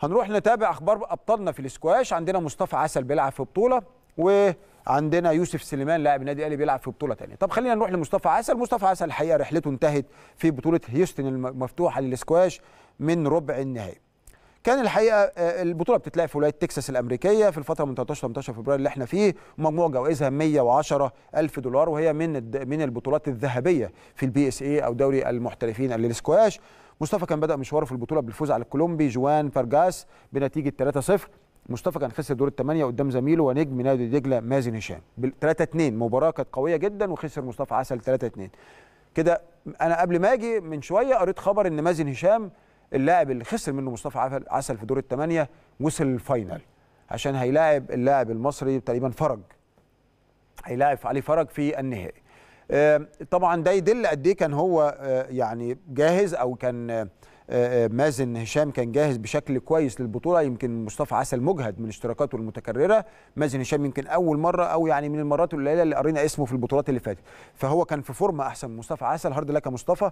هنروح نتابع اخبار ابطالنا في الاسكواش عندنا مصطفى عسل بيلعب في بطوله وعندنا يوسف سليمان لاعب النادي الاهلي بيلعب في بطوله ثانيه طب خلينا نروح لمصطفى عسل مصطفى عسل الحقيقه رحلته انتهت في بطوله هيوستن المفتوحه للاسكواش من ربع النهائي كان الحقيقه آه، البطوله بتتلعب في ولايه تكساس الامريكيه في الفتره من 13 18 فبراير اللي احنا فيه مجموع جوائزها 110 الف دولار وهي من من البطولات الذهبيه في البي اس اي او دوري المحترفين للسكواش مصطفى كان بدا مشواره في البطوله بالفوز على الكولومبي جوان فارجاس بنتيجه 3-0 مصطفى كان خسر دور الثمانيه قدام زميله ونجم نادي دجله مازن هشام 3 2 مباراه كانت قويه جدا وخسر مصطفى عسل 3 2 كده انا قبل ما اجي من شويه قريت خبر ان مازن هشام اللاعب اللي خسر منه مصطفى عسل في دور الثمانيه وصل الفاينل عشان هيلاعب اللاعب المصري تقريبا فرج هيلاعب علي فرج في النهائي آه، طبعا ده يدل قد ايه كان هو آه، يعني جاهز او كان آه، مازن هشام كان جاهز بشكل كويس للبطوله يمكن مصطفى عسل مجهد من اشتراكاته المتكرره مازن هشام يمكن اول مره او يعني من المرات القليله اللي قرينا اسمه في البطولات اللي فاتت فهو كان في فورمه احسن من مصطفى عسل هارد لك يا مصطفى